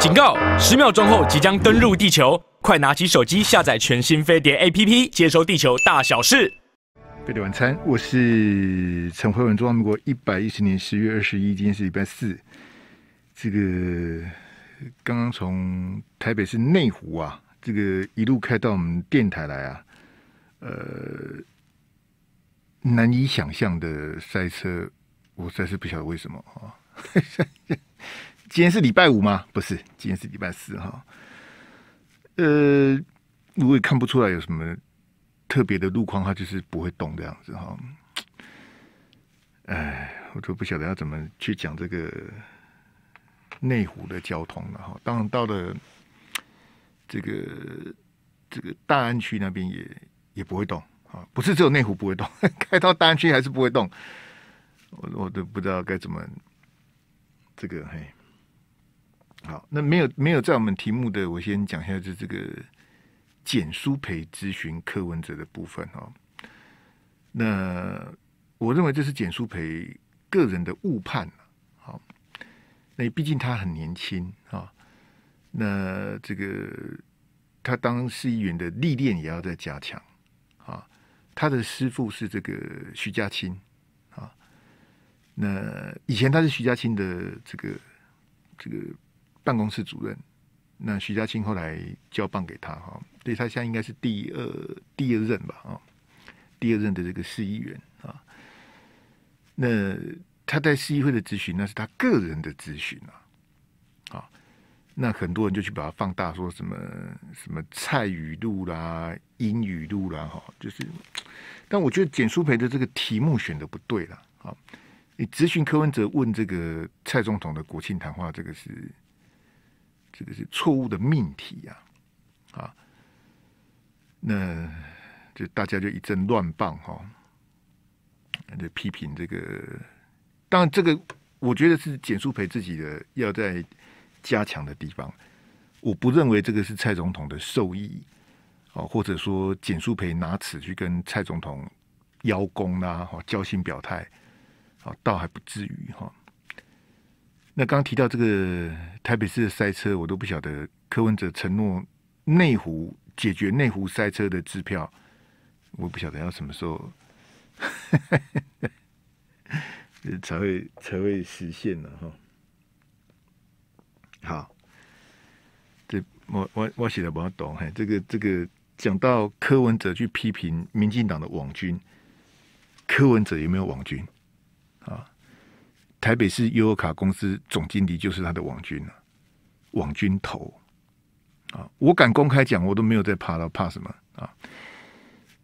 警告！十秒钟后即将登陆地球，快拿起手机下载全新飞碟 APP，接收地球大小事。飞碟晚餐，我是陈慧文，中华民国一百一十年十月二十一，今天是礼拜四。这个刚刚从台北市内湖啊，这个一路开到我们电台来啊，呃，难以想象的赛车，我实在是不晓得为什么啊。今天是礼拜五吗？不是，今天是礼拜四哈。呃，我也看不出来有什么特别的路况，它就是不会动这样子哈。哎，我都不晓得要怎么去讲这个内湖的交通了哈。当然到了这个这个大安区那边也也不会动啊，不是只有内湖不会动，开到大安区还是不会动。我我都不知道该怎么这个嘿。好，那没有没有在我们题目的，我先讲一下这这个简书培咨询柯文哲的部分哈。那我认为这是简书培个人的误判好，那毕竟他很年轻啊。那这个他当市议员的历练也要再加强啊。他的师傅是这个徐家清啊。那以前他是徐家清的这个这个。办公室主任，那徐家清后来交棒给他哈，对他现在应该是第二第二任吧啊，第二任的这个市议员啊，那他在市议会的咨询那是他个人的咨询啊，啊，那很多人就去把它放大，说什么什么蔡语录啦、英语录啦哈，就是，但我觉得简淑培的这个题目选的不对了啊，你咨询柯文哲问这个蔡总统的国庆谈话，这个是。这个是错误的命题呀，啊，那就大家就一阵乱棒哈，就批评这个。当然，这个我觉得是简树培自己的要在加强的地方。我不认为这个是蔡总统的受益哦，或者说简树培拿此去跟蔡总统邀功啦，哈，交心表态，啊，倒还不至于哈。那刚提到这个台北市的塞车，我都不晓得柯文哲承诺内湖解决内湖塞车的支票，我不晓得要什么时候 才会才会实现呢？哈，好，这我我我写的不太懂。嘿，这个这个讲到柯文哲去批评民进党的网军，柯文哲有没有网军？台北市悠游卡公司总经理就是他的王军了，王军头啊，我敢公开讲，我都没有在怕了，怕什么啊？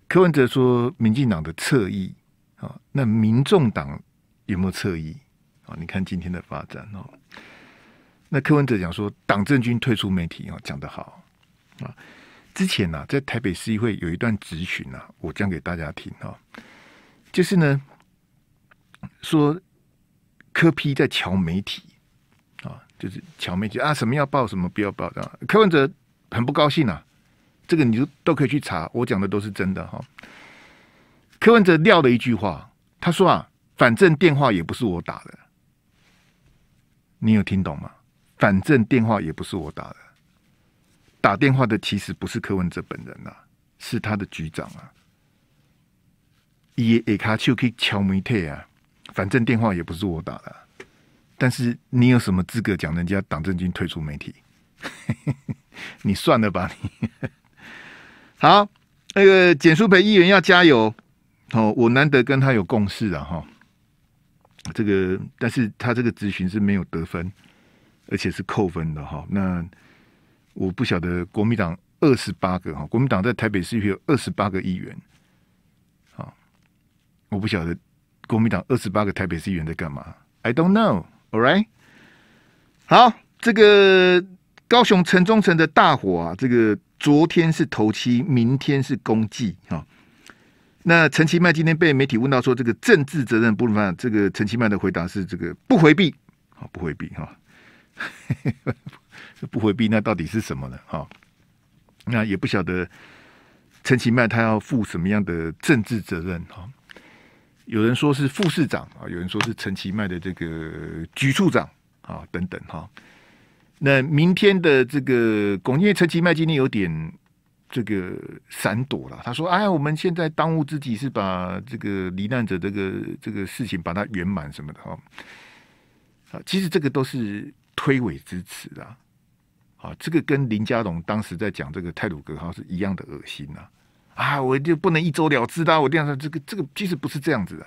柯文哲说，民进党的侧翼啊，那民众党有没有侧翼啊？你看今天的发展哦。那柯文哲讲说，党政军退出媒体哦，讲得好啊。之前呢，在台北市议会有一段质询啊，我讲给大家听哦，就是呢，说。柯批在瞧媒体，啊，就是瞧媒体啊，什么要报什么不要报，这样柯文哲很不高兴啊。这个你就都可以去查，我讲的都是真的哈。柯文哲撂了一句话，他说啊，反正电话也不是我打的，你有听懂吗？反正电话也不是我打的，打电话的其实不是柯文哲本人呐，是他的局长啊。也也卡手去敲门体啊。反正电话也不是我打的，但是你有什么资格讲人家党政军退出媒体？你算了吧，你。好，那个简书培议员要加油哦！我难得跟他有共识的哈。这个，但是他这个咨询是没有得分，而且是扣分的哈。那我不晓得国民党二十八个哈，国民党在台北市有二十八个议员。好，我不晓得。国民党二十八个台北市议员在干嘛？I don't know. All right. 好，这个高雄城中城的大火啊，这个昨天是头七，明天是公祭哈，那陈其迈今天被媒体问到说这个政治责任，不，不，这个陈其迈的回答是这个不回避，好，不回避哈，不回避。那到底是什么呢？好，那也不晓得陈其迈他要负什么样的政治责任哈。有人说是副市长啊，有人说是陈其迈的这个局处长啊，等等哈。那明天的这个因业陈其迈今天有点这个闪躲了，他说：“哎，我们现在当务之急是把这个罹难者这个这个事情把它圆满什么的哈。”啊，其实这个都是推诿之词啊。啊，这个跟林家龙当时在讲这个泰鲁格号是一样的恶心呐。啊！我就不能一走了之的。我这样说，这个这个其实不是这样子的。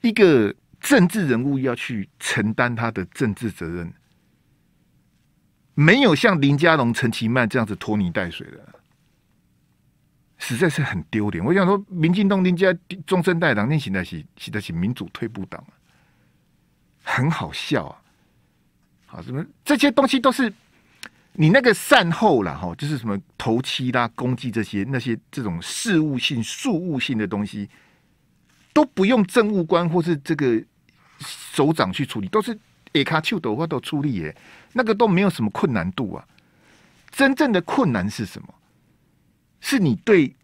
一个政治人物要去承担他的政治责任，没有像林佳龙、陈其迈这样子拖泥带水的，实在是很丢脸。我想说，民进党林家终身代党、连行代是系得起民主退步党啊，很好笑啊！好，什么这些东西都是。你那个善后了哈，就是什么头七啦、攻击这些那些这种事务性、事务性的东西，都不用政务官或是这个首长去处理，都是阿卡丘都处理耶，那个都没有什么困难度啊。真正的困难是什么？是你对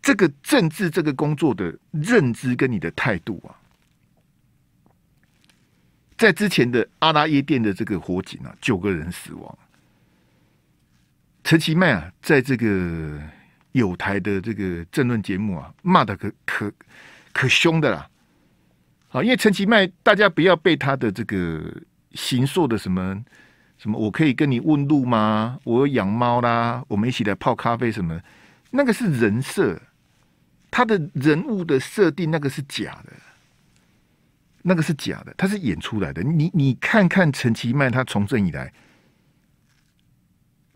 这个政治这个工作的认知跟你的态度啊。在之前的阿拉耶殿的这个火警啊，九个人死亡。陈其迈啊，在这个有台的这个政论节目啊，骂的可可可凶的啦。好，因为陈其迈，大家不要被他的这个行塑的什么什么，我可以跟你问路吗？我养猫啦，我们一起来泡咖啡什么？那个是人设，他的人物的设定，那个是假的，那个是假的，他是演出来的。你你看看陈其迈，他从政以来。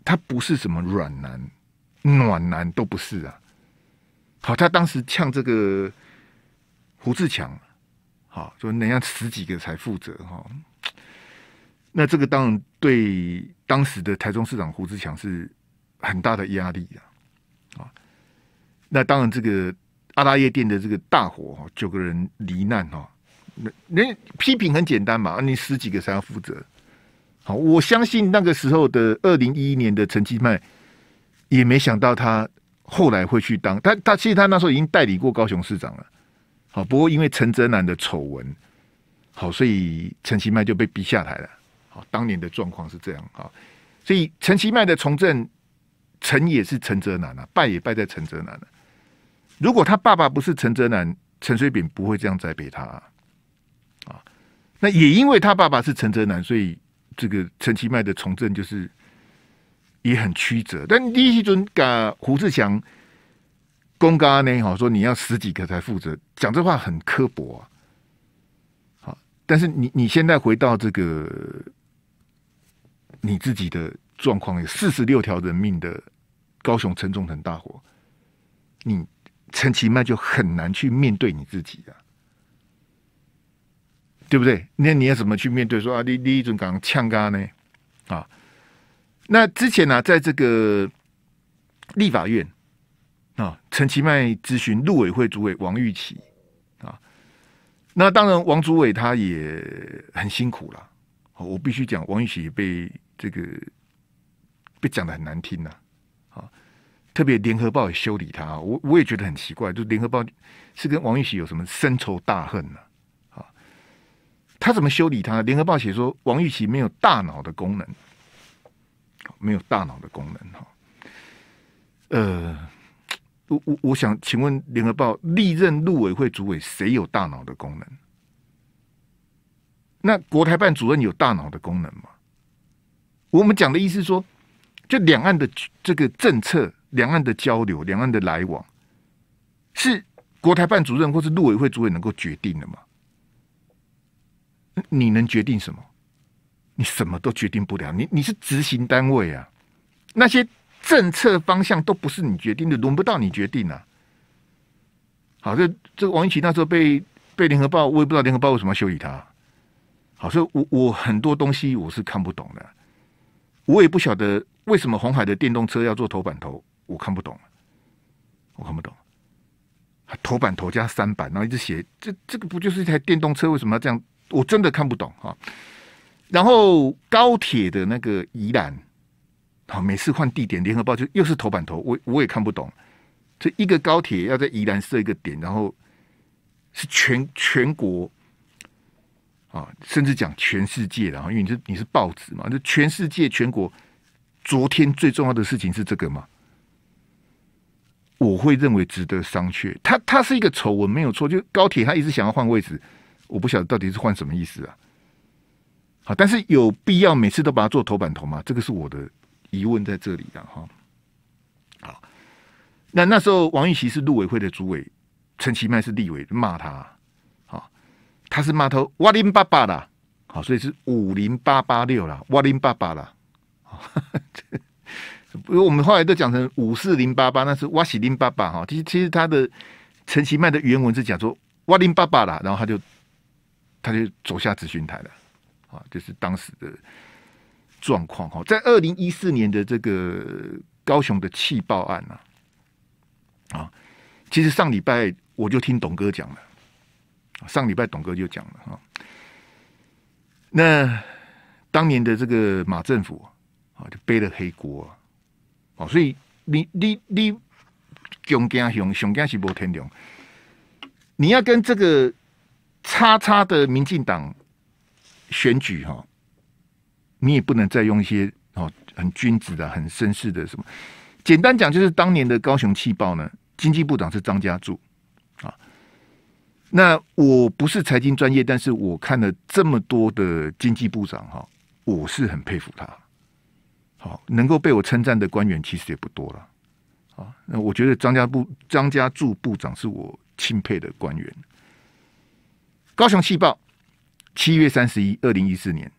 他不是什么软男，暖男都不是啊。好，他当时呛这个胡志强，好就人样十几个才负责哈？那这个当然对当时的台中市长胡志强是很大的压力啊。那当然，这个阿拉夜店的这个大火，九个人罹难哈，那人批评很简单嘛，你十几个才要负责。我相信那个时候的二零一一年的陈其迈也没想到他后来会去当他，他其实他那时候已经代理过高雄市长了。好，不过因为陈泽南的丑闻，好，所以陈其迈就被逼下台了。好，当年的状况是这样啊，所以陈其迈的从政成也是陈泽南啊，败也败在陈泽南了。如果他爸爸不是陈泽南，陈水扁不会这样栽培他啊，那也因为他爸爸是陈泽南，所以。这个陈其迈的从政就是也很曲折，但李启准跟胡志强公干呢，好说你要十几个才负责，讲这话很刻薄啊。好，但是你你现在回到这个你自己的状况，有四十六条人命的高雄城中城大火，你陈其迈就很难去面对你自己啊。对不对？那你要怎么去面对？说啊，你你种讲呛咖呢？啊，那之前呢，在这个立法院啊，陈其迈咨询陆委会主委王玉琪啊，那当然王主委他也很辛苦了。我必须讲，王玉玺被这个被讲的很难听呐。啊，特别联合报修理他，我我也觉得很奇怪，就联合报是跟王玉玺有什么深仇大恨呢？他怎么修理他？联合报写说王玉琪没有大脑的功能，没有大脑的功能哈。呃，我我我想请问联合报历任陆委会主委谁有大脑的功能？那国台办主任有大脑的功能吗？我们讲的意思说，就两岸的这个政策、两岸的交流、两岸的来往，是国台办主任或是陆委会主委能够决定的吗？你能决定什么？你什么都决定不了。你你是执行单位啊，那些政策方向都不是你决定的，轮不到你决定啊。好，这这王一奇那时候被被联合报，我也不知道联合报为什么要修理他。好，所以我我很多东西我是看不懂的，我也不晓得为什么红海的电动车要做头版头，我看不懂，我看不懂。头版头加三版，然后一直写，这这个不就是一台电动车？为什么要这样？我真的看不懂哈。然后高铁的那个宜兰，好，每次换地点，联合报就又是头版头，我我也看不懂。这一个高铁要在宜兰设一个点，然后是全全国啊，甚至讲全世界的啊，因为你是你是报纸嘛，就全世界全国，昨天最重要的事情是这个嘛。我会认为值得商榷。它它是一个丑闻没有错，就高铁它一直想要换位置。我不晓得到底是换什么意思啊？好，但是有必要每次都把它做头版头吗？这个是我的疑问在这里的哈。好，那那时候王玉琪是陆委会的主委，陈其迈是立委，骂他。好，他是码头哇林爸爸啦，好，所以是五零八八六啦，哇林爸爸啦。因为 我们后来都讲成五四零八八，那是哇喜林爸爸哈。其实其实他的陈其迈的原文是讲说哇林爸爸啦，然后他就。他就走下咨询台了，啊，就是当时的状况哈。在二零一四年的这个高雄的气爆案呢，啊，其实上礼拜我就听董哥讲了，上礼拜董哥就讲了哈。那当年的这个马政府啊，就背了黑锅，哦，所以你你你熊家熊熊家是不天良，你要跟这个。叉叉的民进党选举哈，你也不能再用一些哦很君子的、很绅士的什么。简单讲，就是当年的高雄气爆呢，经济部长是张家柱啊。那我不是财经专业，但是我看了这么多的经济部长哈，我是很佩服他。好，能够被我称赞的官员其实也不多了啊。那我觉得张家部张家柱部长是我钦佩的官员。高雄气爆，七月三十一，二零一四年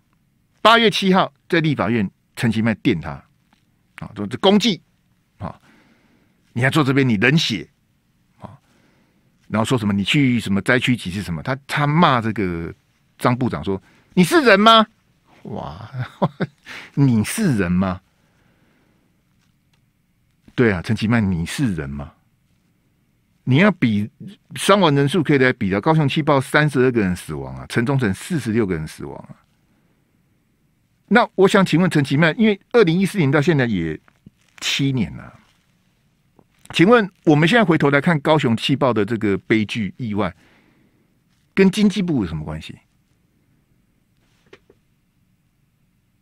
八月七号，在立法院陈其迈电他，啊，做这功绩，啊，你还坐这边，你冷血，啊，然后说什么，你去什么灾区几次什么，他他骂这个张部长说，你是人吗？哇，你是人吗？对啊，陈其迈，你是人吗？你要比伤亡人数可以来比较，高雄气爆三十二个人死亡啊，城中城四十六个人死亡啊。那我想请问陈其曼，因为二零一四年到现在也七年了，请问我们现在回头来看高雄气爆的这个悲剧意外，跟经济部有什么关系？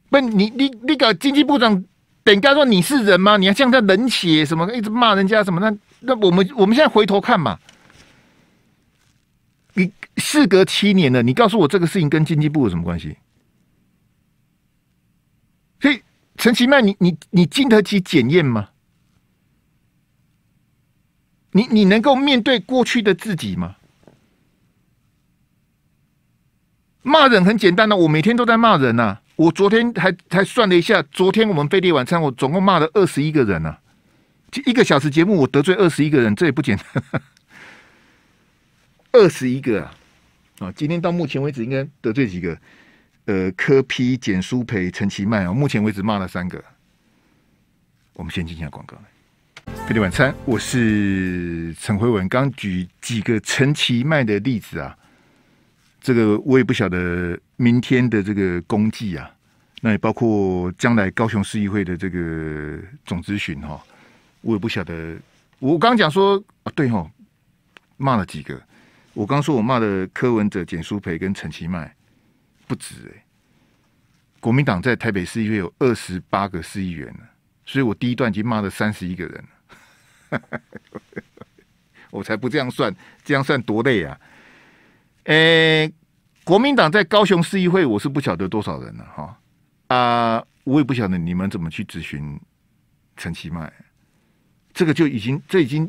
不，你你那个经济部长，等下说你是人吗？你还像在冷血什么，一直骂人家什么呢？那我们我们现在回头看嘛？你事隔七年了，你告诉我这个事情跟经济部有什么关系？所以陈其迈，你你你经得起检验吗？你你能够面对过去的自己吗？骂人很简单的，我每天都在骂人呐。我昨天还还算了一下，昨天我们飞列晚餐，我总共骂了二十一个人呐。一个小时节目，我得罪二十一个人，这也不简单。二十一个啊，啊，今天到目前为止应该得罪几个？呃，柯批、简书培、陈其迈啊，目前为止骂了三个。我们先进行广告。《费力晚餐》，我是陈辉文，刚举几个陈其迈的例子啊。这个我也不晓得明天的这个功绩啊，那也包括将来高雄市议会的这个总咨询哈。我也不晓得，我刚讲说啊，对吼，骂了几个。我刚说，我骂的柯文哲、简书培跟陈其迈不止哎。国民党在台北市议会有二十八个市议员呢，所以我第一段已经骂了三十一个人了。我才不这样算，这样算多累啊！诶，国民党在高雄市议会，我是不晓得多少人了哈啊，我也不晓得你们怎么去咨询陈其迈。这个就已经，这已经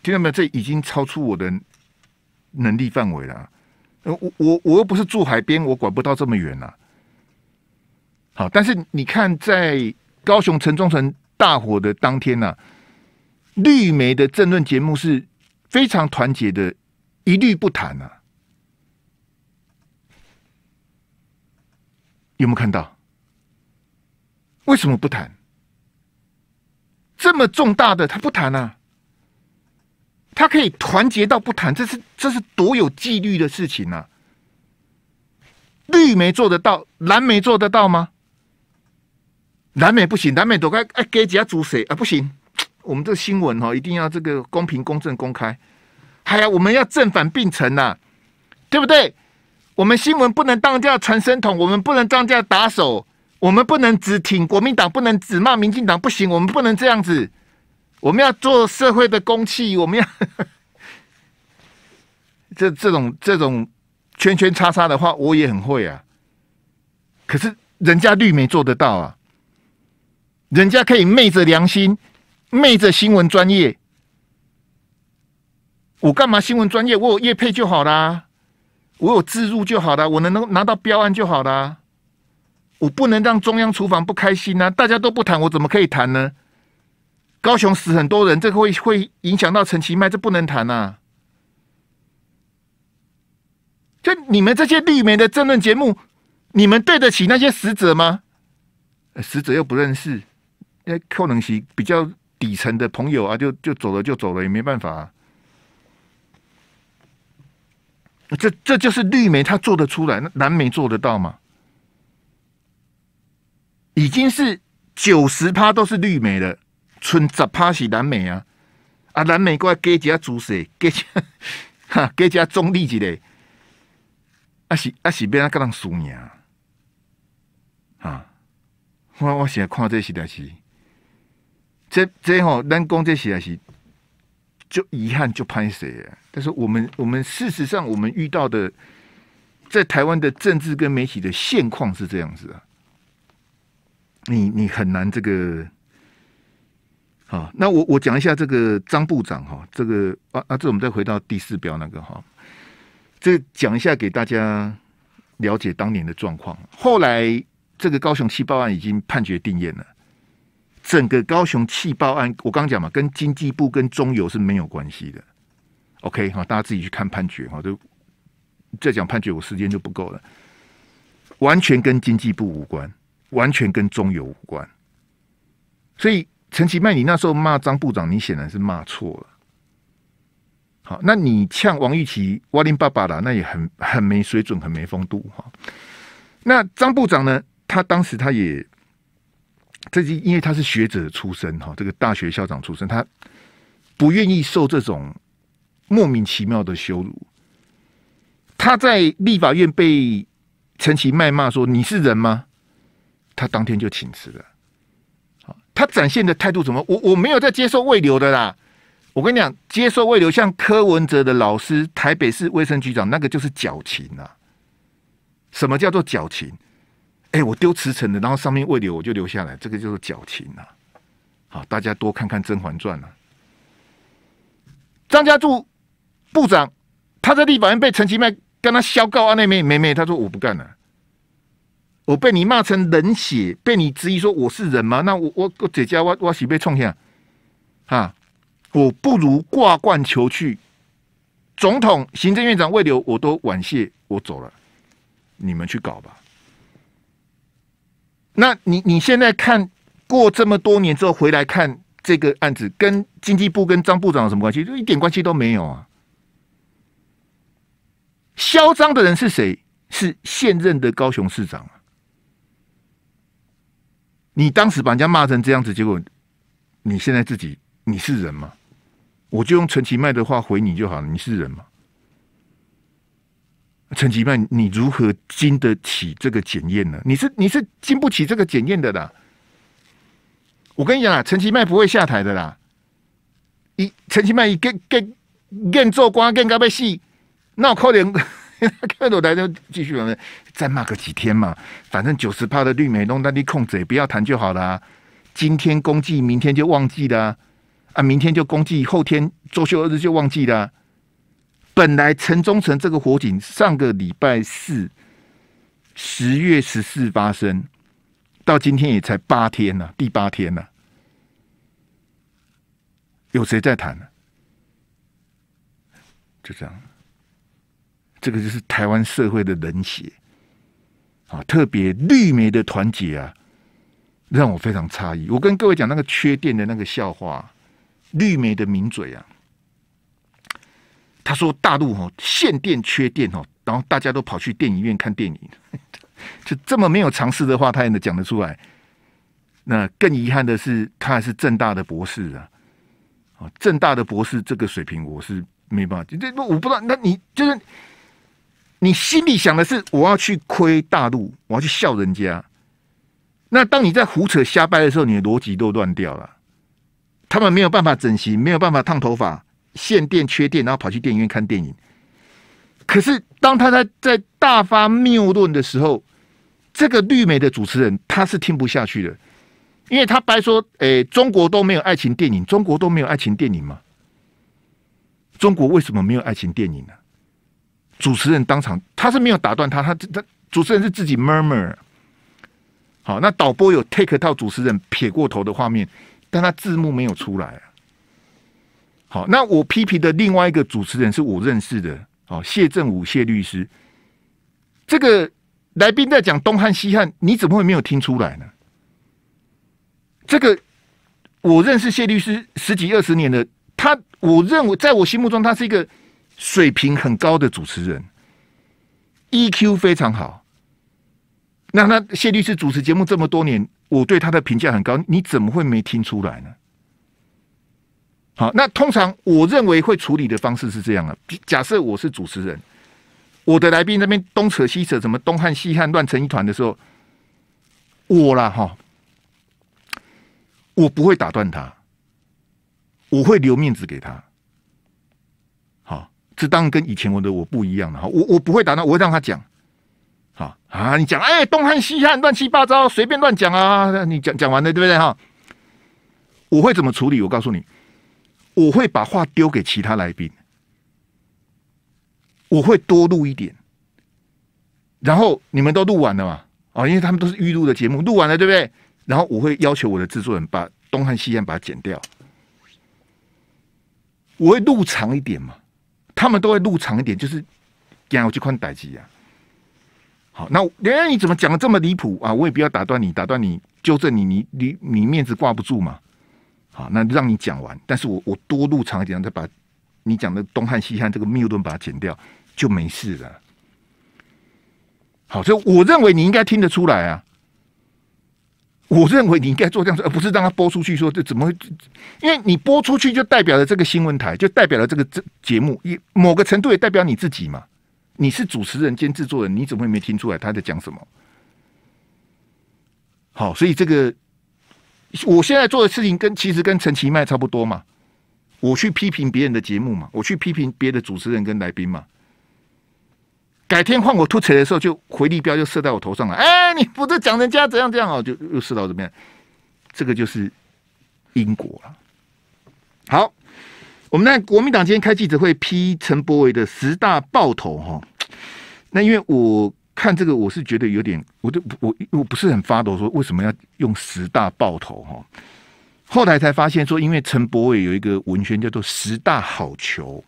听到没有？这已经超出我的能力范围了。我我我又不是住海边，我管不到这么远呐。好，但是你看，在高雄城中城大火的当天呐，绿媒的政论节目是非常团结的，一律不谈呐。有没有看到？为什么不谈？这么重大的他不谈啊，他可以团结到不谈，这是这是多有纪律的事情啊！绿媒做得到，蓝媒做得到吗？蓝媒不行，蓝媒躲该哎，给几下注水啊，不行！我们这新闻哦，一定要这个公平、公正、公开。哎呀，我们要正反并存呐，对不对？我们新闻不能当家传声筒，我们不能当家打手。我们不能只挺国民党，不能只骂民进党，不行。我们不能这样子，我们要做社会的公器。我们要 这这种这种圈圈叉叉的话，我也很会啊。可是人家绿媒做得到啊，人家可以昧着良心、昧着新闻专业。我干嘛新闻专业？我有业配就好啦，我有自入就好啦，我能能拿到标案就好啦。我不能让中央厨房不开心啊，大家都不谈，我怎么可以谈呢？高雄死很多人，这会会影响到陈其迈，这不能谈呐！就你们这些绿媒的争论节目，你们对得起那些死者吗？死者又不认识，那可能是比较底层的朋友啊，就就走了，就走了，也没办法。啊。这这就是绿媒他做得出来，那蓝媒做得到吗？已经是九十趴都是绿美了，剩十趴是蓝美啊！啊，蓝美一各注煮食，一家哈一家中立之类。啊是啊是被那个人输赢啊！我我现在看这时代是，这这吼咱讲这时代是，就遗憾就拍谁耶！但是我们我们事实上我们遇到的在台湾的政治跟媒体的现况是这样子啊。你你很难这个，好，那我我讲一下这个张部长哈，这个啊啊，这我们再回到第四标那个哈，这讲一下给大家了解当年的状况。后来这个高雄气爆案已经判决定验了，整个高雄气爆案我刚讲嘛，跟经济部跟中油是没有关系的。OK 哈，大家自己去看判决哈，就再讲判决我时间就不够了，完全跟经济部无关。完全跟中油无关，所以陈其迈，你那时候骂张部长，你显然是骂错了。好，那你呛王玉琪、哇林爸爸了，那也很很没水准，很没风度哈。那张部长呢？他当时他也，这是因为他是学者出身哈，这个大学校长出身，他不愿意受这种莫名其妙的羞辱。他在立法院被陈其迈骂说：“你是人吗？”他当天就请辞了。好，他展现的态度怎么？我我没有在接受未留的啦。我跟你讲，接受未留，像柯文哲的老师，台北市卫生局长，那个就是矫情啊。什么叫做矫情？哎，我丢辞呈的，然后上面未留，我就留下来，这个就是矫情啊。好，大家多看看《甄嬛传》啊。张家柱部长，他在立法院被陈其迈跟他削告啊，那没没没，他说我不干了。我被你骂成冷血，被你质疑说我是人吗？那我我我姐家我我喜被冲下啊！我不如挂冠求去，总统、行政院长未留，我都婉谢，我走了。你们去搞吧。那你你现在看过这么多年之后回来看这个案子，跟经济部跟张部长有什么关系？就一点关系都没有啊！嚣张的人是谁？是现任的高雄市长啊！你当时把人家骂成这样子，结果你现在自己你是人吗？我就用陈其迈的话回你就好了，你是人吗？陈其迈，你如何经得起这个检验呢？你是你是经不起这个检验的啦！我跟你讲啊，陈其迈不会下台的啦！你陈其迈，你更更更做官更搞被戏，那我扣点。看到台，就继续骂，再骂个几天嘛。反正九十趴的绿美东那你控制也不要谈就好了啊。今天公祭，明天就忘记了啊。啊，明天就公祭，后天周休二日就忘记的。本来城中城这个火警，上个礼拜四十月十四发生，到今天也才八天呢，第八天了。有谁在谈呢？就这样。这个就是台湾社会的冷血啊！特别绿媒的团结啊，让我非常诧异。我跟各位讲那个缺电的那个笑话，绿媒的名嘴啊，他说大陆哦限电缺电哦，然后大家都跑去电影院看电影，就这么没有常识的话，他也能讲得出来。那更遗憾的是，他还是正大的博士啊！啊，正大的博士这个水平，我是没办法，这我不知道。那你就是。你心里想的是，我要去亏大陆，我要去笑人家。那当你在胡扯瞎掰的时候，你的逻辑都乱掉了。他们没有办法整形，没有办法烫头发，限电缺电，然后跑去电影院看电影。可是当他在在大发谬论的时候，这个绿媒的主持人他是听不下去的，因为他白说，哎，中国都没有爱情电影，中国都没有爱情电影吗？中国为什么没有爱情电影呢？主持人当场，他是没有打断他，他他主持人是自己 murmur。好，那导播有 take 到主持人撇过头的画面，但他字幕没有出来。好，那我批评的另外一个主持人是我认识的，哦，谢正武谢律师。这个来宾在讲东汉西汉，你怎么会没有听出来呢？这个我认识谢律师十几二十年的，他我认为在我心目中他是一个。水平很高的主持人，EQ 非常好。那那谢律师主持节目这么多年，我对他的评价很高。你怎么会没听出来呢？好，那通常我认为会处理的方式是这样的：假设我是主持人，我的来宾那边东扯西扯，什么东汉西汉乱成一团的时候，我啦哈，我不会打断他，我会留面子给他。这当然跟以前我的我不一样了哈，我我不会打闹，我会让他讲。好啊，你讲哎，东汉西汉乱七八糟，随便乱讲啊。那你讲讲完了对不对哈？我会怎么处理？我告诉你，我会把话丢给其他来宾，我会多录一点。然后你们都录完了嘛？啊，因为他们都是预录的节目，录完了对不对？然后我会要求我的制作人把东汉西汉把它剪掉。我会录长一点嘛？他们都会入场一点，就是讲我去看代级呀。好，那连你怎么讲的这么离谱啊？我也不要打断你，打断你，纠正你，你你你面子挂不住嘛。好，那让你讲完，但是我我多入场一点，再把你讲的东汉西汉这个谬论把它剪掉，就没事了。好，这我认为你应该听得出来啊。我认为你应该做这样子，而不是让他播出去说这怎么会？因为你播出去就代表了这个新闻台，就代表了这个这节目，也某个程度也代表你自己嘛。你是主持人兼制作人，你怎么会没听出来他在讲什么？好，所以这个我现在做的事情跟其实跟陈其麦差不多嘛。我去批评别人的节目嘛，我去批评别的主持人跟来宾嘛。改天换我吐舌的时候，就回力标就射到我头上了。哎，你不是讲人家怎样怎样哦，就又射到这边。这个就是因果了。好，我们那国民党今天开记者会批陈伯伟的十大爆头哈。那因为我看这个，我是觉得有点，我都我我不是很发抖，说为什么要用十大爆头哈？后来才发现说，因为陈伯伟有一个文宣叫做十大好球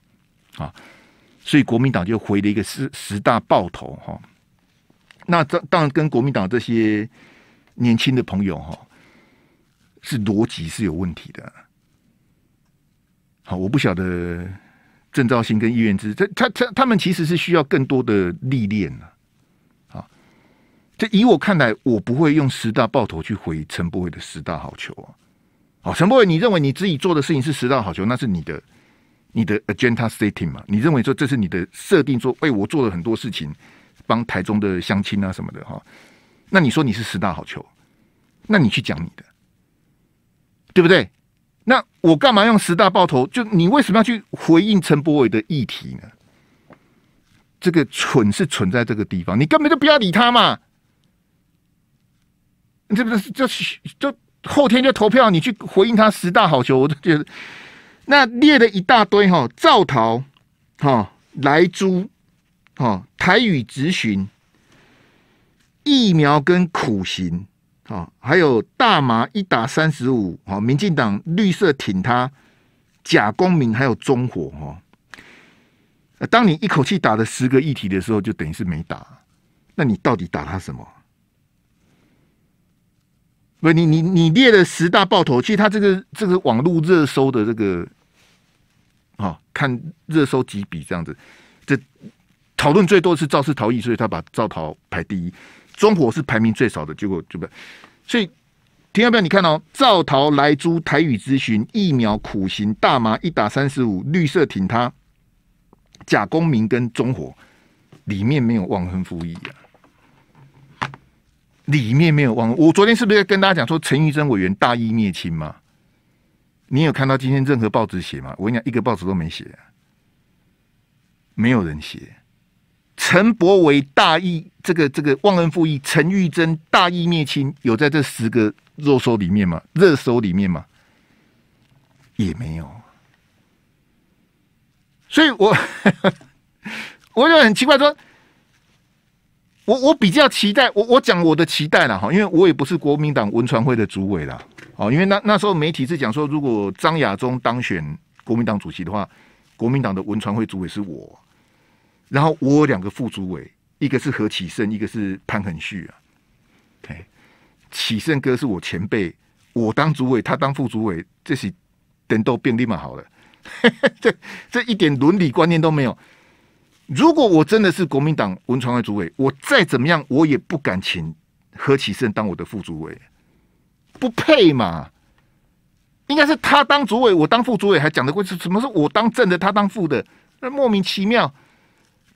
啊。所以国民党就回了一个十十大爆头哈，那这当然跟国民党这些年轻的朋友哈，是逻辑是有问题的。好，我不晓得郑兆新跟易愿之，这、他、他他们其实是需要更多的历练呢。好，这以我看来，我不会用十大爆头去回陈柏伟的十大好球啊。好，陈柏伟，你认为你自己做的事情是十大好球，那是你的。你的 agenda setting 嘛？你认为说这是你的设定，说为我做了很多事情，帮台中的相亲啊什么的哈。那你说你是十大好球，那你去讲你的，对不对？那我干嘛用十大爆头？就你为什么要去回应陈波伟的议题呢？这个蠢是蠢在这个地方，你根本就不要理他嘛。这不是就是就后天就投票，你去回应他十大好球，我都觉得。那列了一大堆哈，造陶，哈莱猪，哈台语咨询，疫苗跟苦刑，哈还有大麻一打三十五，哈民进党绿色挺他，假公民还有中火哈。当你一口气打了十个议题的时候，就等于是没打。那你到底打他什么？不，你你你列了十大爆头其实他这个这个网络热搜的这个，好看热搜几笔这样子，这讨论最多是肇事逃逸，所以他把肇逃排第一，中火是排名最少的结果就不，所以听要不要？你看哦，肇逃来猪台语咨询疫苗苦刑大麻一打三十五绿色挺他，假公民跟中火里面没有忘恩负义啊。里面没有忘我，昨天是不是跟大家讲说陈玉珍委员大义灭亲吗？你有看到今天任何报纸写吗？我跟你讲，一个报纸都没写，没有人写。陈伯为大义，这个这个忘恩负义，陈玉珍大义灭亲，有在这十个热搜里面吗？热搜里面吗？也没有。所以我 我就很奇怪说。我我比较期待我我讲我的期待了哈，因为我也不是国民党文传会的主委了哦，因为那那时候媒体是讲说，如果张亚中当选国民党主席的话，国民党的文传会主委是我，然后我两个副主委，一个是何启胜，一个是潘恒旭啊。哎，启胜哥是我前辈，我当主委，他当副主委，这是等都变立马好了，这这一点伦理观念都没有。如果我真的是国民党文传会主委，我再怎么样，我也不敢请何启胜当我的副主委，不配嘛！应该是他当主委，我当副主委还讲得过去。什么是我当正的，他当副的？那莫名其妙。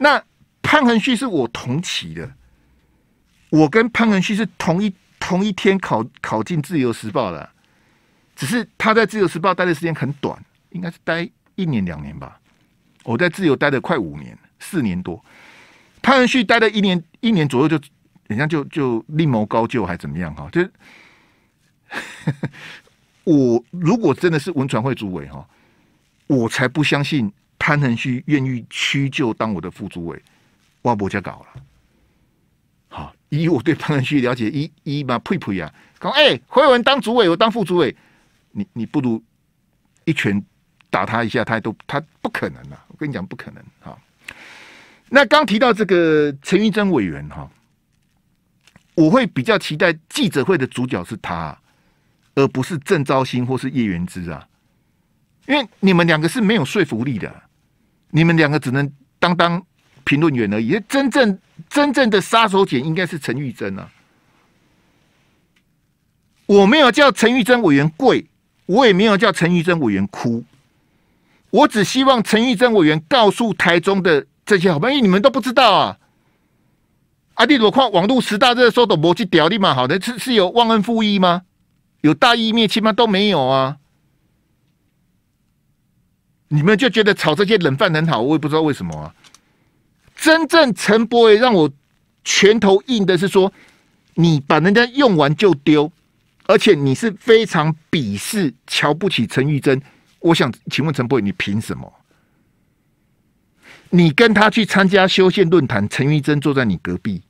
那潘恒旭是我同期的，我跟潘恒旭是同一同一天考考进自由时报的，只是他在自由时报待的时间很短，应该是待一年两年吧。我在自由待了快五年。四年多，潘仁旭待了一年，一年左右就人家就就另谋高就还怎么样哈？就是 我如果真的是文传会主委哈，我才不相信潘仁旭愿意屈就当我的副主委，哇，不要搞了。好，以我对潘仁旭了解，一一嘛呸呸呀，讲哎，辉文当主委，我当副主委，你你不如一拳打他一下，他都他不可能啊！我跟你讲，不可能哈。那刚提到这个陈玉珍委员哈，我会比较期待记者会的主角是他，而不是郑昭兴或是叶元之啊，因为你们两个是没有说服力的，你们两个只能当当评论员而已，真正真正的杀手锏应该是陈玉珍啊。我没有叫陈玉珍委员跪，我也没有叫陈玉珍委员哭，我只希望陈玉珍委员告诉台中的。这些好朋友，你们都不知道啊！阿弟裸看网络十大热搜都不去屌，你嘛？好的，是是有忘恩负义吗？有大义灭亲吗？都没有啊！你们就觉得炒这些冷饭很好，我也不知道为什么啊！真正陈伯伟让我拳头硬的是说，你把人家用完就丢，而且你是非常鄙视、瞧不起陈玉珍。我想请问陈伯伟，你凭什么？你跟他去参加修宪论坛，陈玉珍坐在你隔壁。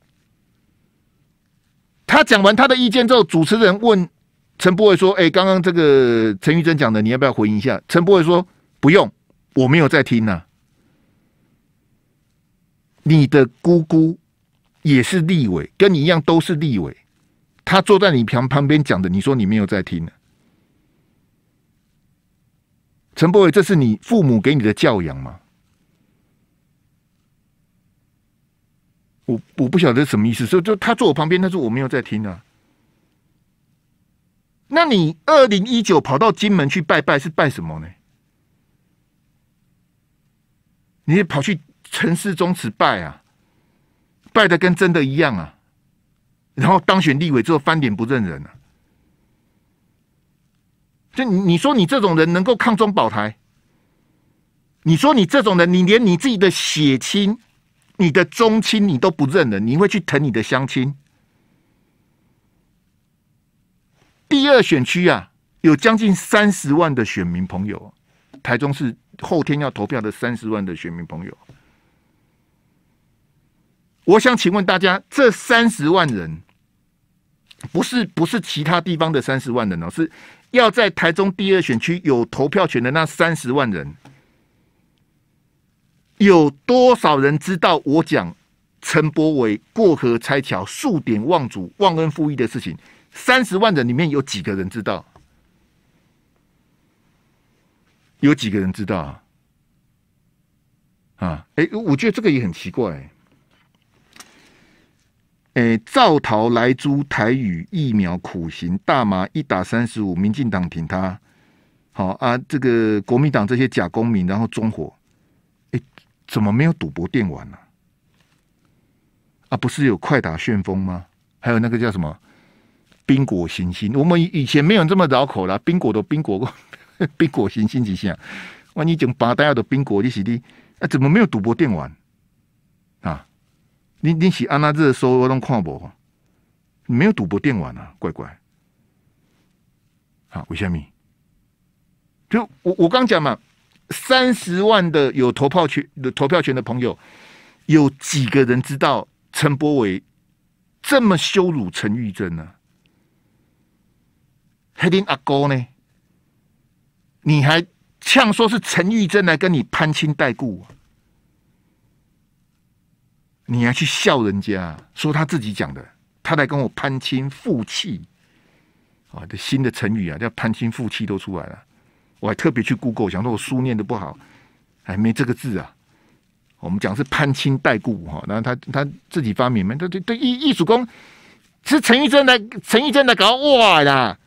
他讲完他的意见之后，主持人问陈伯伟说：“哎，刚刚这个陈玉珍讲的，你要不要回应一下？”陈伯伟说：“不用，我没有在听呢。”你的姑姑也是立委，跟你一样都是立委，他坐在你旁旁边讲的，你说你没有在听呢？陈伯伟，这是你父母给你的教养吗？我我不晓得什么意思，所以就他坐我旁边，他说我没有在听啊。那你二零一九跑到金门去拜拜是拜什么呢？你跑去陈氏宗祠拜啊，拜的跟真的一样啊，然后当选立委之后翻脸不认人了。就你说你这种人能够抗中保台？你说你这种人，你连你自己的血亲？你的宗亲你都不认了，你会去疼你的乡亲？第二选区啊，有将近三十万的选民朋友，台中是后天要投票的三十万的选民朋友。我想请问大家，这三十万人，不是不是其他地方的三十万人，哦，是要在台中第二选区有投票权的那三十万人。有多少人知道我讲陈伯伟过河拆桥、数典忘祖、忘恩负义的事情？三十万人里面有几个人知道？有几个人知道？啊，哎，我觉得这个也很奇怪。哎，造陶来租台语疫苗苦行大麻一打三十五，民进党挺他。好啊，这个国民党这些假公民，然后纵火。怎么没有赌博电玩呢？啊，不是有快打旋风吗？还有那个叫什么冰果行星？我们以前没有这么绕口了。冰果的冰果，冰果行星底下，万一经八代的冰果你是掉，啊，怎么没有赌博电玩？啊，你你是阿拉热搜我拢看我，没有赌博电玩啊，乖乖！好，为先米，就我我刚讲嘛。三十万的有投票权的投票权的朋友，有几个人知道陈柏伟这么羞辱陈玉珍呢？黑丁阿狗呢？你还呛说是陈玉珍来跟你攀亲带故啊？你还去笑人家说他自己讲的，他来跟我攀亲附气啊？这新的成语啊，叫攀亲附气都出来了。我还特别去 Google，想说我书念的不好，还没这个字啊。我们讲是攀亲带故哈，然后他他自己发明嘛，他对对艺艺术工是陈玉珍来，陈玉珍来搞哇啦，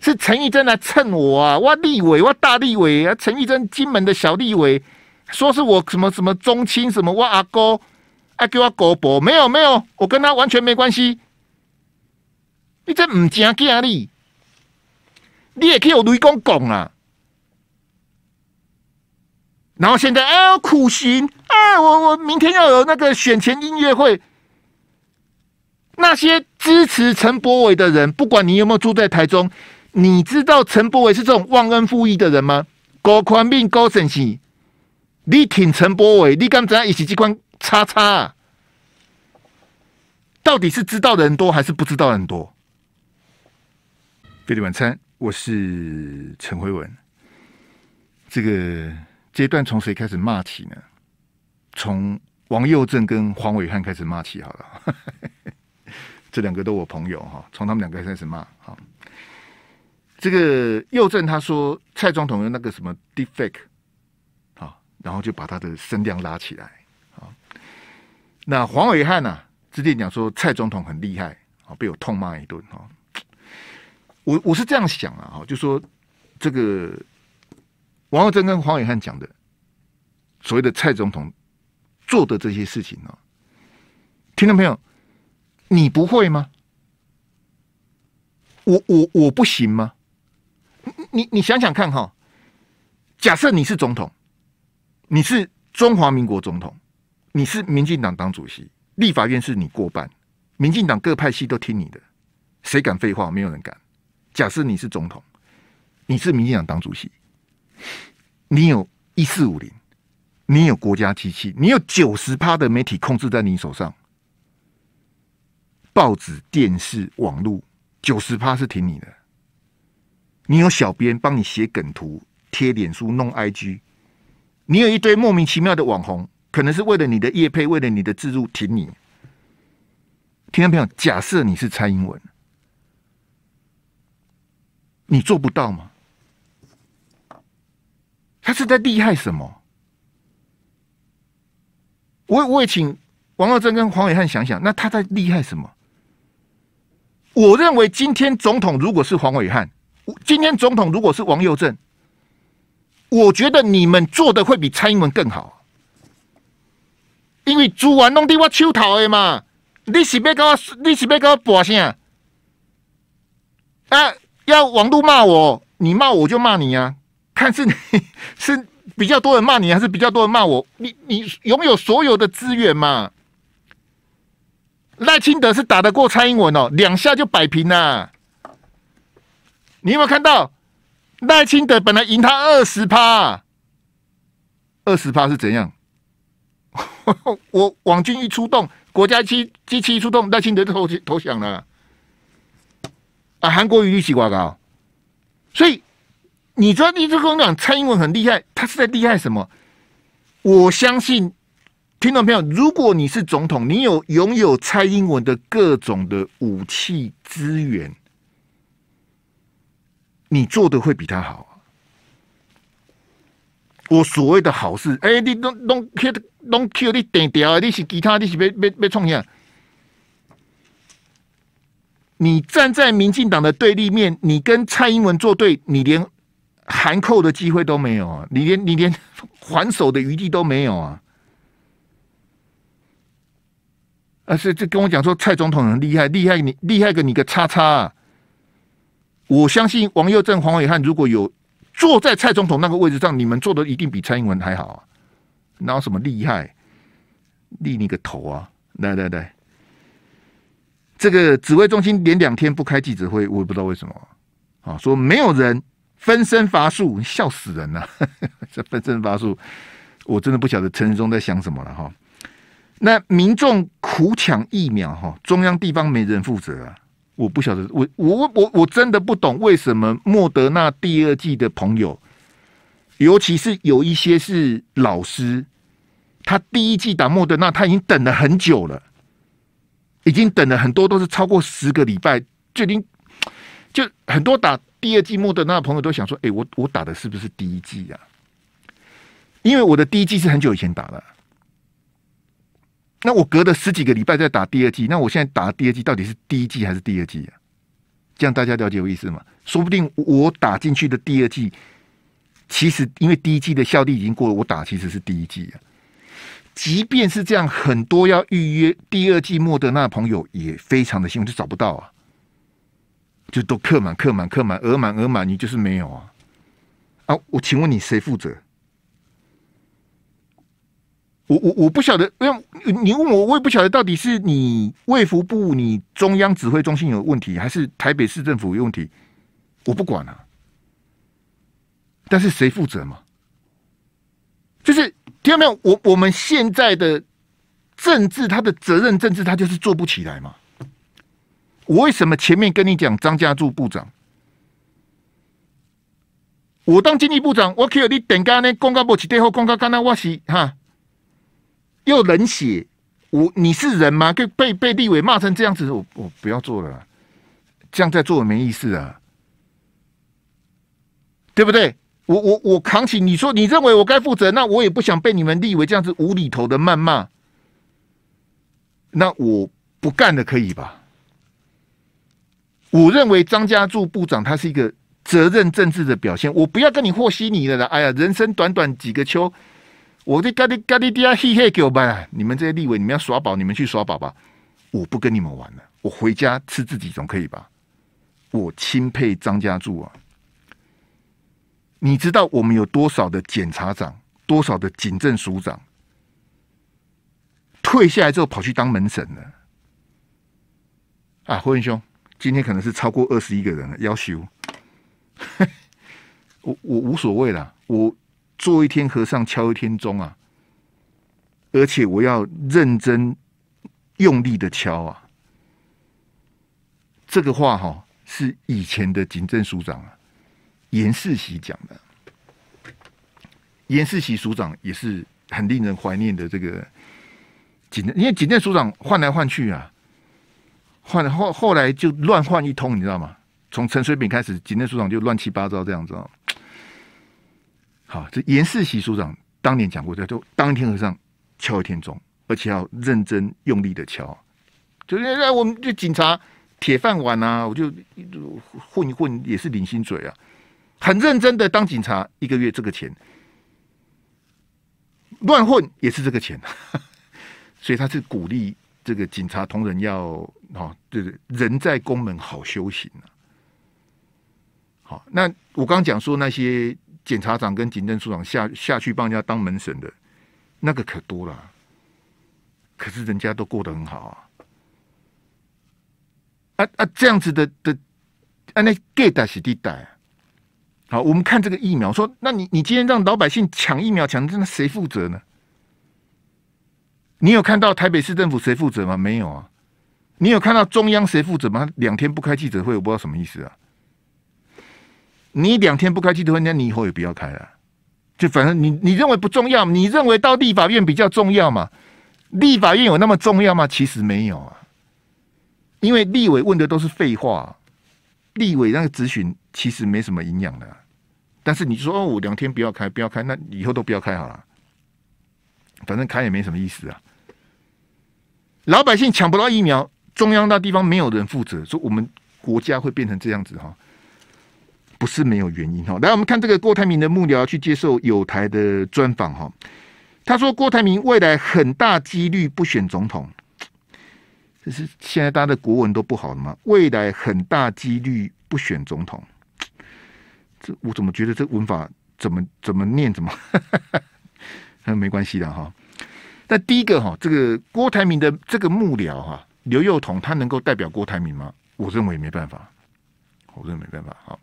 是陈玉珍来蹭我啊，哇立委哇大立委啊，陈玉珍金门的小立委说是我什么什么宗亲什么哇阿哥，阿给我狗伯，没有没有，我跟他完全没关系。你这唔正经力，你也可以有雷公讲啊。然后现在哎，呦苦行哎，我我明天要有那个选前音乐会。那些支持陈柏伟的人，不管你有没有住在台中，你知道陈柏伟是这种忘恩负义的人吗？搞宽面搞省洗，你挺陈柏伟，你跟人家一起机关叉叉，到底是知道的人多还是不知道的人多？《费利晚餐》，我是陈辉文，这个。阶段从谁开始骂起呢？从王佑正跟黄伟汉开始骂起好了，这两个都我朋友哈，从他们两个开始骂好。这个佑正他说蔡总统用那个什么 defect，好，然后就把他的声量拉起来啊。那黄伟汉呢，直接讲说蔡总统很厉害啊，被我痛骂一顿啊。我我是这样想啊哈，就说这个。王鹤珍跟黄伟汉讲的所谓的蔡总统做的这些事情呢，听众朋友，你不会吗？我我我不行吗？你你想想看哈，假设你是总统，你是中华民国总统，你是民进党党主席，立法院是你过半，民进党各派系都听你的，谁敢废话？没有人敢。假设你是总统，你是民进党党主席。你有一四五零，你有国家机器，你有九十趴的媒体控制在你手上，报纸、电视、网络，九十趴是听你的。你有小编帮你写梗图、贴脸书、弄 IG，你有一堆莫名其妙的网红，可能是为了你的业配，为了你的自助，挺你。听到没有？假设你是蔡英文，你做不到吗？他是在厉害什么？我我也请王佑正跟黄伟汉想想，那他在厉害什么？我认为今天总统如果是黄伟汉，今天总统如果是王佑正，我觉得你们做的会比蔡英文更好，因为猪啊弄地我秋头的嘛，你是要搞，你是要搞播啥？啊，要网路骂我，你骂我就骂你呀。看是你 是比较多人骂你，还是比较多人骂我？你你拥有所有的资源嘛？赖清德是打得过蔡英文哦，两下就摆平了。你有没有看到赖清德本来赢他二十趴，二十趴是怎样？我网军一出动，国家机机器一出动，赖清德就投投降了。啊，韩国瑜利息瓜高，所以。你说你这跟我讲蔡英文很厉害，他是在厉害什么？我相信，听众朋友，如果你是总统，你有拥有蔡英文的各种的武器资源，你做的会比他好。我所谓的好事，哎，你弄弄 Q，弄 Q，你点掉，你是其他，你是被被被创下。你站在民进党的对立面，你跟蔡英文作对，你连。含扣的机会都没有啊！你连你连还手的余地都没有啊！而是这跟我讲说蔡总统很厉害，厉害你厉害个你个叉叉啊！我相信王佑正、黄伟汉如果有坐在蔡总统那个位置上，你们做的一定比蔡英文还好啊！拿什么厉害立你个头啊？对对对，这个指挥中心连两天不开记者会，我也不知道为什么啊。说没有人。分身乏术，笑死人了！这分身乏术，我真的不晓得陈时中在想什么了哈。那民众苦抢疫苗哈，中央地方没人负责，啊！我不晓得，我我我我真的不懂为什么莫德纳第二季的朋友，尤其是有一些是老师，他第一季打莫德纳，他已经等了很久了，已经等了很多都是超过十个礼拜，最近就很多打。第二季莫德纳朋友都想说，哎，我我打的是不是第一季呀？因为我的第一季是很久以前打了，那我隔了十几个礼拜再打第二季，那我现在打第二季到底是第一季还是第二季呀？这样大家了解我意思吗？说不定我打进去的第二季，其实因为第一季的效力已经过了，我打其实是第一季啊。即便是这样，很多要预约第二季莫德纳的朋友也非常的辛苦，就找不到啊。就都刻满刻满刻满额满额满，你就是没有啊！啊，我请问你谁负责？我我我不晓得，因为你问我，我也不晓得到底是你卫福部、你中央指挥中心有问题，还是台北市政府有问题？我不管啊！但是谁负责嘛？就是听到没有？我我们现在的政治，他的责任政治，他就是做不起来嘛。我为什么前面跟你讲张家柱部长？我当经济部长，我可以有你等干那公告不起，最后公告干那我是哈，又冷血。我你是人吗？被被被立委骂成这样子，我我不要做了，这样再做没意思啊，对不对？我我我扛起，你说你认为我该负责，那我也不想被你们立委这样子无厘头的谩骂，那我不干的可以吧？我认为张家柱部长他是一个责任政治的表现。我不要跟你和稀泥了。哎呀，人生短短几个秋，我就咖滴咖滴滴啊嘿嘿给我办你们这些立委，你们要耍宝，你们去耍宝吧。我不跟你们玩了，我回家吃自己总可以吧？我钦佩张家柱啊！你知道我们有多少的检察长，多少的警政署长退下来之后跑去当门神了？啊，胡文兄。今天可能是超过二十一个人了，要修。我我无所谓了，我做一天和尚敲一天钟啊，而且我要认真用力的敲啊。这个话哈，是以前的警政署长啊，严世喜讲的。严世喜署长也是很令人怀念的这个警，因为警政署长换来换去啊。换后，后来就乱换一通，你知道吗？从陈水扁开始，警政署长就乱七八糟这样子。好，这严世喜署长当年讲过，叫就当天和尚敲一天钟，而且要认真用力的敲。就是，在我们就警察铁饭碗啊，我就混一混也是零薪水啊，很认真的当警察，一个月这个钱乱混也是这个钱，所以他是鼓励这个警察同仁要。哦，对对，人在宫门好修行啊。好，那我刚讲说那些检察长跟警政署长下下去帮人家当门神的那个可多了，可是人家都过得很好啊。啊啊，这样子的的，啊那 get 的是地代好，我们看这个疫苗，说那你你今天让老百姓抢疫苗抢的，真的谁负责呢？你有看到台北市政府谁负责吗？没有啊。你有看到中央谁负责吗？两天不开记者会，我不知道什么意思啊！你两天不开记者会，那你以后也不要开了。就反正你你认为不重要，你认为到立法院比较重要嘛？立法院有那么重要吗？其实没有啊。因为立委问的都是废话，立委那个咨询其实没什么营养的。但是你说哦，我两天不要开，不要开，那以后都不要开好了。反正开也没什么意思啊。老百姓抢不到疫苗。中央到地方没有人负责，说我们国家会变成这样子哈，不是没有原因哈。来，我们看这个郭台铭的幕僚去接受有台的专访哈，他说郭台铭未来很大几率不选总统，这是现在大家的国文都不好了吗？未来很大几率不选总统，这我怎么觉得这文法怎么怎么念怎么？那 没关系的哈。那第一个哈，这个郭台铭的这个幕僚哈。刘佑彤他能够代表郭台铭吗？我认为也没办法，我认为没办法。好，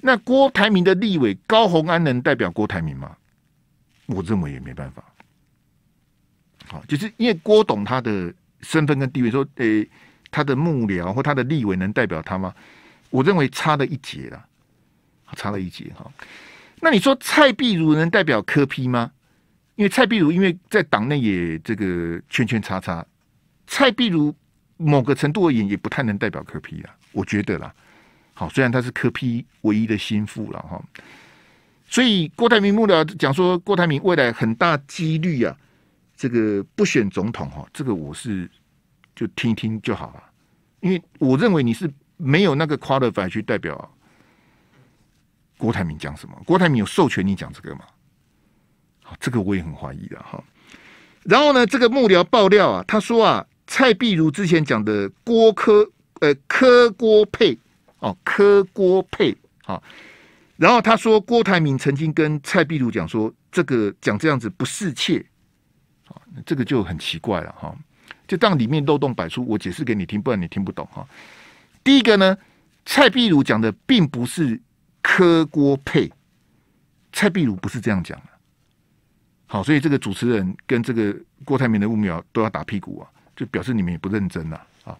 那郭台铭的立委高鸿安能代表郭台铭吗？我认为也没办法。好，就是因为郭董他的身份跟地位，说，诶，他的幕僚或他的立委能代表他吗？我认为差了一截了，差了一截哈。那你说蔡碧如能代表柯批吗？因为蔡碧如因为在党内也这个圈圈叉叉，蔡碧如。某个程度而言，也不太能代表柯 P 啊，我觉得啦。好，虽然他是柯 P 唯一的心腹了哈，所以郭台铭幕僚讲说，郭台铭未来很大几率啊，这个不选总统哈，这个我是就听一听就好了。因为我认为你是没有那个 q u a l i f y 去代表郭台铭讲什么，郭台铭有授权你讲这个吗？好，这个我也很怀疑的哈。然后呢，这个幕僚爆料啊，他说啊。蔡碧如之前讲的郭科，呃，科郭配哦，科郭配好。然后他说郭台铭曾经跟蔡碧如讲说，这个讲这样子不是妾，啊，这个就很奇怪了哈。就当里面漏洞百出，我解释给你听，不然你听不懂哈。第一个呢，蔡碧如讲的并不是科郭配，蔡碧如不是这样讲的。好，所以这个主持人跟这个郭台铭的雾苗都要打屁股啊。就表示你们也不认真了啊！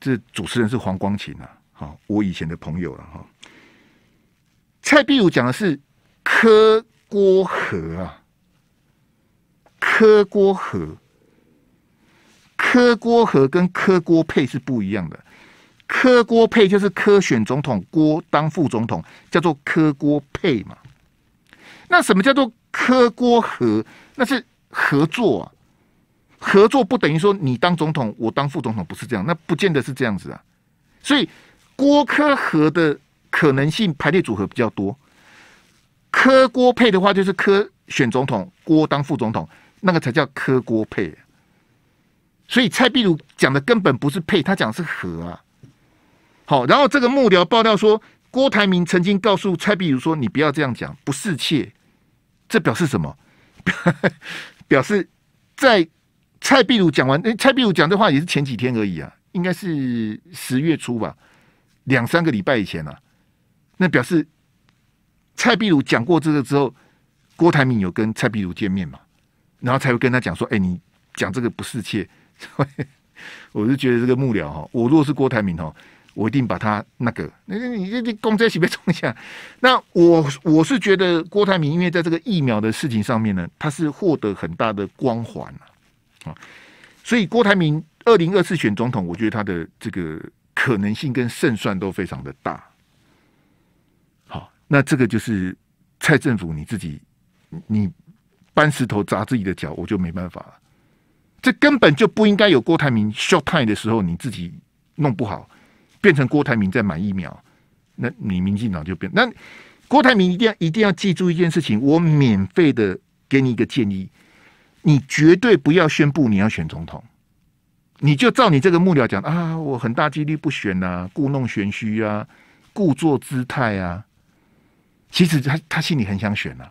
这主持人是黄光琴啊，好，我以前的朋友了哈。蔡必武讲的是科郭和啊，科郭和，科郭和跟科郭配是不一样的。科郭配就是科选总统，郭当副总统，叫做科郭配嘛。那什么叫做科郭和？那是合作。啊。合作不等于说你当总统，我当副总统，不是这样，那不见得是这样子啊。所以郭科和的可能性排列组合比较多。科郭配的话，就是科选总统，郭当副总统，那个才叫科郭配。所以蔡壁如讲的根本不是配，他讲是和啊。好，然后这个幕僚爆料说，郭台铭曾经告诉蔡壁如说：“你不要这样讲，不是妾。”这表示什么？表示在。蔡壁如讲完，哎，蔡壁如讲这话也是前几天而已啊，应该是十月初吧，两三个礼拜以前了。那表示蔡壁如讲过这个之后，郭台铭有跟蔡壁如见面嘛？然后才会跟他讲说：“哎，你讲这个不是妾。”我是觉得这个幕僚哈，我如果是郭台铭哈，我一定把他那个，那、你、你、你公资一起被冲下。那我我是觉得郭台铭因为在这个疫苗的事情上面呢，他是获得很大的光环啊。啊，所以郭台铭二零二四选总统，我觉得他的这个可能性跟胜算都非常的大。好，那这个就是蔡政府你自己你搬石头砸自己的脚，我就没办法了。这根本就不应该有郭台铭 short time 的时候，你自己弄不好变成郭台铭在买疫苗，那你民进党就变。那郭台铭一定要一定要记住一件事情，我免费的给你一个建议。你绝对不要宣布你要选总统，你就照你这个幕僚讲啊，我很大几率不选呐，故弄玄虚啊，故作姿态啊。其实他他心里很想选呐。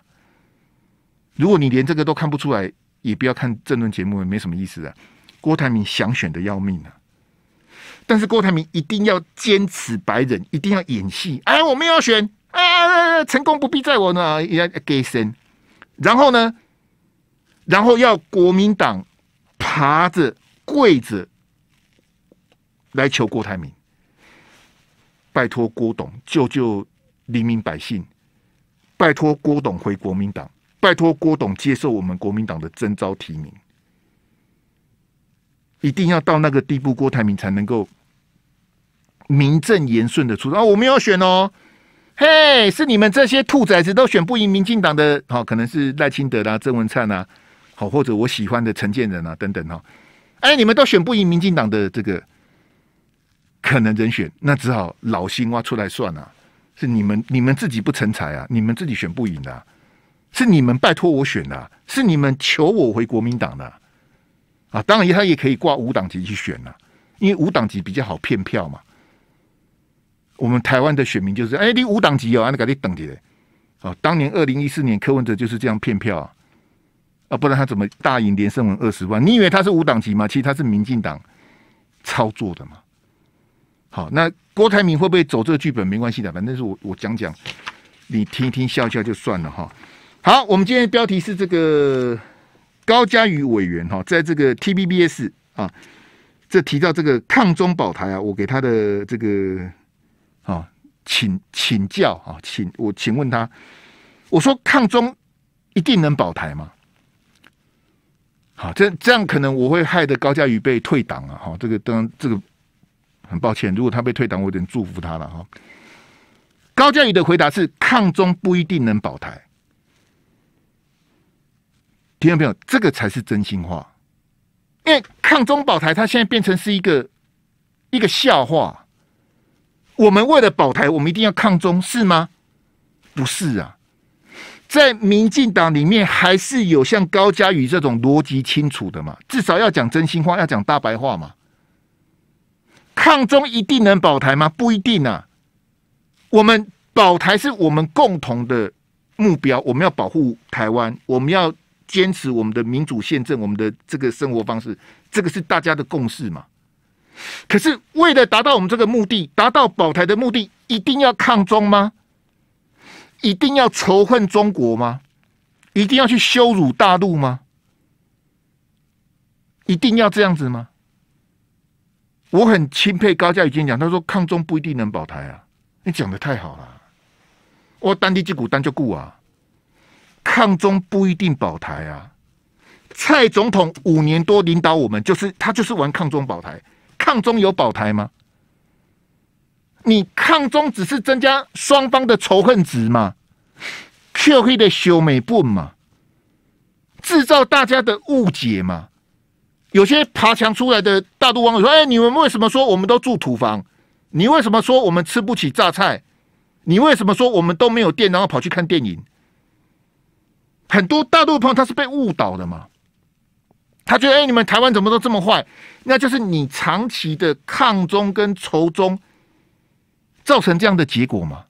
如果你连这个都看不出来，也不要看这轮节目，也没什么意思啊。郭台铭想选的要命啊，但是郭台铭一定要坚持白人，一定要演戏。哎，我们要选，哎，成功不必在我呢，要给声。然后呢？然后要国民党爬着跪着来求郭台铭，拜托郭董救救黎民百姓，拜托郭董回国民党，拜托郭董接受我们国民党的征召提名，一定要到那个地步，郭台铭才能够名正言顺的出。啊，我们要选哦，嘿，是你们这些兔崽子都选不赢民进党的，好，可能是赖清德啦、郑文灿啊，好，或者我喜欢的承建人啊，等等啊，哎，你们都选不赢民进党的这个可能人选，那只好老心挖出来算啊！是你们，你们自己不成才啊！你们自己选不赢的，是你们拜托我选的，是你们求我回国民党的啊！当然，他也可以挂五党籍去选了，因为五党籍比较好骗票嘛。我们台湾的选民就是，哎，你五党籍哦，那个你等级哦。当年二零一四年柯文哲就是这样骗票啊。啊，不然他怎么大赢连胜文二十万？你以为他是无党籍吗？其实他是民进党操作的嘛。好，那郭台铭会不会走这个剧本？没关系的，反正是我我讲讲，你听一听笑笑就算了哈。好，我们今天的标题是这个高嘉瑜委员哈，在这个 T B B S 啊，这提到这个抗中保台啊，我给他的这个啊，请请教啊，请我请问他，我说抗中一定能保台吗？好，这这样可能我会害得高嘉宇被退党了。哈。这个当然，这个很抱歉，如果他被退党，我有点祝福他了。哈，高嘉宇的回答是：抗中不一定能保台。听众朋友，这个才是真心话，因为抗中保台，他现在变成是一个一个笑话。我们为了保台，我们一定要抗中，是吗？不是啊。在民进党里面，还是有像高嘉宇这种逻辑清楚的嘛？至少要讲真心话，要讲大白话嘛。抗中一定能保台吗？不一定啊。我们保台是我们共同的目标，我们要保护台湾，我们要坚持我们的民主宪政，我们的这个生活方式，这个是大家的共识嘛。可是，为了达到我们这个目的，达到保台的目的，一定要抗中吗？一定要仇恨中国吗？一定要去羞辱大陆吗？一定要这样子吗？我很钦佩高嘉宇演讲，他说抗中不一定能保台啊，你讲的太好了。我单地击股单就固啊，抗中不一定保台啊。蔡总统五年多领导我们，就是他就是玩抗中保台，抗中有保台吗？你抗中只是增加双方的仇恨值嘛？Q H 的秀美不嘛？制造大家的误解嘛？有些爬墙出来的大肚王说：“哎，你们为什么说我们都住土房？你为什么说我们吃不起榨菜？你为什么说我们都没有电，然后跑去看电影？”很多大陆朋友他是被误导的嘛？他觉得：“哎，你们台湾怎么都这么坏？”那就是你长期的抗中跟仇中。造成这样的结果嘛？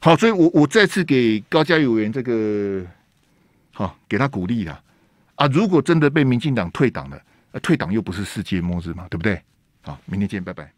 好，所以我我再次给高嘉委员这个，好给他鼓励啦。啊，如果真的被民进党退党了，退党又不是世界末日嘛，对不对？好，明天见，拜拜。